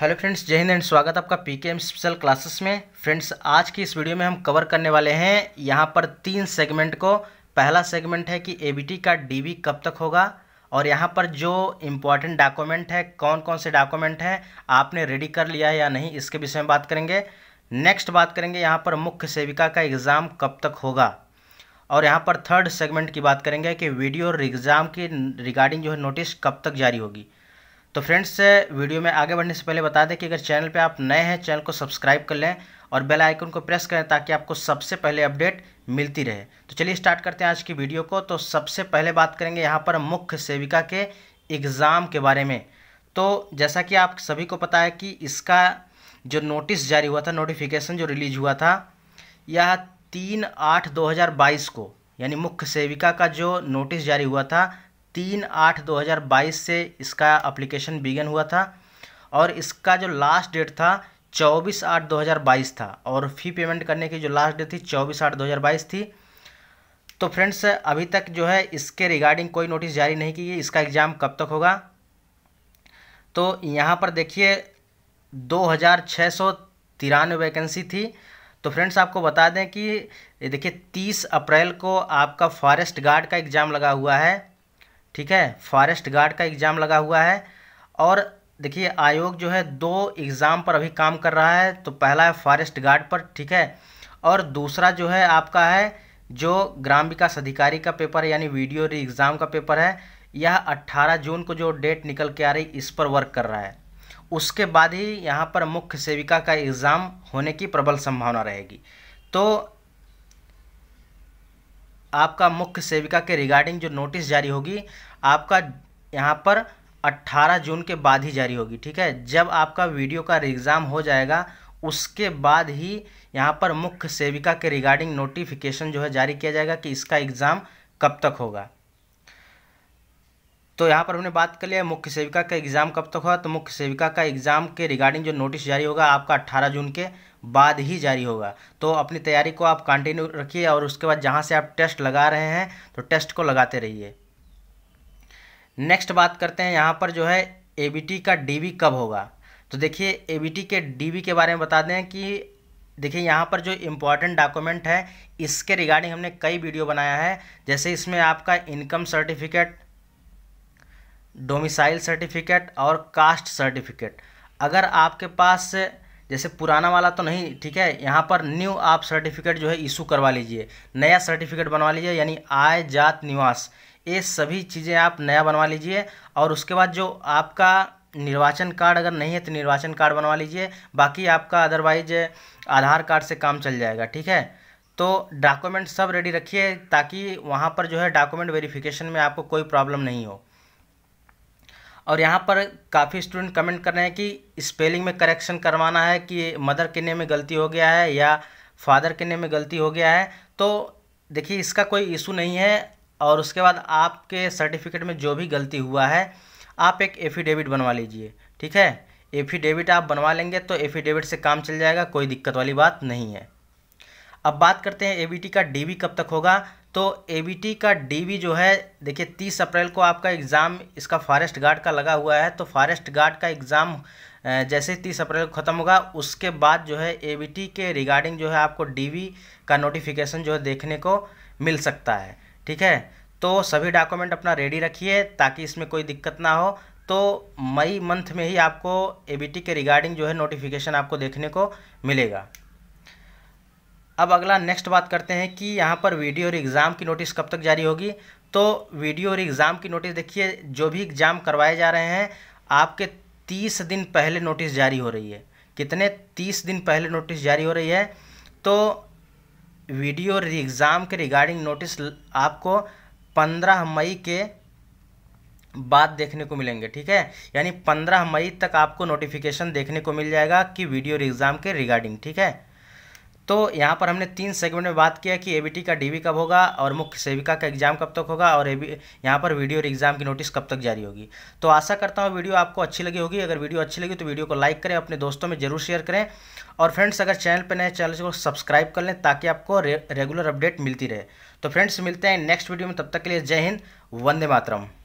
hello friends जय Hind and स्वागत आपका P K M special classes में फ्रेंड्स आज की इस वीडियो में हम कवर करने वाले हैं यहाँ पर तीन सेगमेंट को पहला सेगमेंट है कि एबीटी का डीबी कब तक होगा और यहाँ पर जो इम्पॉर्टेंट डॉक्यूमेंट है कौन कौन से डॉक्यूमेंट हैं आपने रेडी कर लिया है या नहीं इसके विषय में बात करेंगे नेक्स्ट बात करेंगे यहाँ पर मुख्य सेविका का एग्ज़ाम कब तक होगा और यहाँ पर थर्ड सेगमेंट की बात करेंगे कि वीडियो और एग्ज़ाम की रिगार्डिंग जो है नोटिस कब तक जारी होगी तो फ्रेंड्स वीडियो में आगे बढ़ने से पहले बता दें कि अगर चैनल पे आप नए हैं चैनल को सब्सक्राइब कर लें और बेल आइकन को प्रेस करें ताकि आपको सबसे पहले अपडेट मिलती रहे तो चलिए स्टार्ट करते हैं आज की वीडियो को तो सबसे पहले बात करेंगे यहाँ पर मुख्य सेविका के एग्ज़ाम के बारे में तो जैसा कि आप सभी को पता है कि इसका जो नोटिस जारी हुआ था नोटिफिकेशन जो रिलीज हुआ था यह तीन आठ दो हज़ार बाईस को यानी मुख्य सेविका का जो नोटिस जारी हुआ था तीन आठ दो हज़ार बाईस से इसका अप्लीकेशन बिगन हुआ था और इसका जो लास्ट डेट था चौबीस आठ दो हज़ार बाईस था और फ़ी पेमेंट करने की जो लास्ट डेट थी चौबीस आठ दो हज़ार बाईस थी तो फ्रेंड्स अभी तक जो है इसके रिगार्डिंग कोई नोटिस जारी नहीं की गई इसका एग्ज़ाम कब तक होगा तो यहाँ पर देखिए दो हज़ार छः सौ तिरानवे वैकेंसी थी तो फ्रेंड्स आपको बता दें कि देखिए तीस अप्रैल को आपका फॉरेस्ट गार्ड का एग्ज़ाम लगा हुआ है ठीक है फॉरेस्ट गार्ड का एग्ज़ाम लगा हुआ है और देखिए आयोग जो है दो एग्ज़ाम पर अभी काम कर रहा है तो पहला है फॉरेस्ट गार्ड पर ठीक है और दूसरा जो है आपका है जो ग्राम विकास अधिकारी का पेपर यानी वीडियो री एग्ज़ाम का पेपर है यह 18 जून को जो डेट निकल के आ रही इस पर वर्क कर रहा है उसके बाद ही यहाँ पर मुख्य सेविका का एग्ज़ाम होने की प्रबल संभावना रहेगी तो आपका मुख्य सेविका के रिगार्डिंग जो नोटिस जारी होगी आपका यहाँ पर 18 जून के बाद ही जारी होगी ठीक है जब आपका वीडियो का एग्ज़ाम हो जाएगा उसके बाद ही यहाँ पर मुख्य सेविका के रिगार्डिंग नोटिफिकेशन जो है जारी किया जाएगा कि इसका एग्ज़ाम कब तक होगा तो यहाँ पर हमने बात कर लिया मुख्य सेविका का एग्ज़ाम कब तक होगा तो मुख्य सेविका का एग्ज़ाम के रिगार्डिंग जो नोटिस जारी होगा आपका अट्ठारह जून के बाद ही जारी होगा तो अपनी तैयारी को आप कंटिन्यू रखिए और उसके बाद जहाँ से आप टेस्ट लगा रहे हैं तो टेस्ट को लगाते रहिए नेक्स्ट बात करते हैं यहाँ पर जो है ए का डी कब होगा तो देखिए ए के डी के बारे में बता दें कि देखिए यहाँ पर जो इम्पोर्टेंट डॉक्यूमेंट है इसके रिगार्डिंग हमने कई वीडियो बनाया है जैसे इसमें आपका इनकम सर्टिफिकेट डोमिसाइल सर्टिफिकेट और कास्ट सर्टिफिकेट अगर आपके पास जैसे पुराना वाला तो नहीं ठीक है यहाँ पर न्यू आप सर्टिफिकेट जो है इशू करवा लीजिए नया सर्टिफिकेट बनवा लीजिए यानी आय जात निवास ये सभी चीज़ें आप नया बनवा लीजिए और उसके बाद जो आपका निर्वाचन कार्ड अगर नहीं है तो निर्वाचन कार्ड बनवा लीजिए बाकी आपका अदरवाइज आधार कार्ड से काम चल जाएगा ठीक है तो डॉक्यूमेंट सब रेडी रखिए ताकि वहाँ पर जो है डॉक्यूमेंट वेरिफिकेशन में आपको कोई प्रॉब्लम नहीं हो और यहाँ पर काफ़ी स्टूडेंट कमेंट कर रहे हैं कि स्पेलिंग में करेक्शन करवाना है कि मदर के नेम में गलती हो गया है या फादर के नेम में गलती हो गया है तो देखिए इसका कोई इशू नहीं है और उसके बाद आपके सर्टिफिकेट में जो भी गलती हुआ है आप एक एफिडेविट बनवा लीजिए ठीक है एफिडेविट आप बनवा लेंगे तो एफिडेविट से काम चल जाएगा कोई दिक्कत वाली बात नहीं है अब बात करते हैं एबीटी का डीबी कब तक होगा तो ए का डी जो है देखिए तीस अप्रैल को आपका एग्ज़ाम इसका फॉरेस्ट गार्ड का लगा हुआ है तो फॉरेस्ट गार्ड का एग्ज़ाम जैसे तीस अप्रैल को ख़त्म होगा उसके बाद जो है ए के रिगार्डिंग जो है आपको डी का नोटिफिकेशन जो है देखने को मिल सकता है ठीक है तो सभी डॉक्यूमेंट अपना रेडी रखिए ताकि इसमें कोई दिक्कत ना हो तो मई मंथ में ही आपको ए के रिगार्डिंग जो है नोटिफिकेशन आपको देखने को मिलेगा अब अगला नेक्स्ट बात करते हैं कि यहाँ पर वीडियो और एग्ज़ाम की नोटिस कब तक जारी होगी तो वीडियो और एग्ज़ाम की नोटिस देखिए जो भी एग्ज़ाम करवाए जा रहे हैं आपके तीस दिन पहले नोटिस जारी हो रही है कितने तीस दिन पहले नोटिस जारी हो रही है तो वीडियो और एग्ज़ाम के रिगार्डिंग नोटिस आपको पंद्रह मई के बाद देखने को मिलेंगे ठीक है यानी पंद्रह मई तक आपको नोटिफिकेशन देखने को मिल जाएगा कि वीडियो और एग्ज़ाम के रिगार्डिंग ठीक है तो यहाँ पर हमने तीन सेगमेंट में बात किया कि ए का डीवी कब होगा और मुख्य सेविका का एग्ज़ाम कब तक होगा और ए यहाँ पर वीडियो और एग्ज़ाम की नोटिस कब तक जारी होगी तो आशा करता हूँ वीडियो आपको अच्छी लगी होगी अगर वीडियो अच्छी लगी तो वीडियो को लाइक करें अपने दोस्तों में जरूर शेयर करें और फ्रेंड्स अगर चैनल पर नए चैनल को सब्सक्राइब कर लें ताकि आपको रे, रेगुलर अपडेट मिलती रहे तो फ्रेंड्स मिलते हैं नेक्स्ट वीडियो में तब तक के लिए जय हिंद वंदे मातरम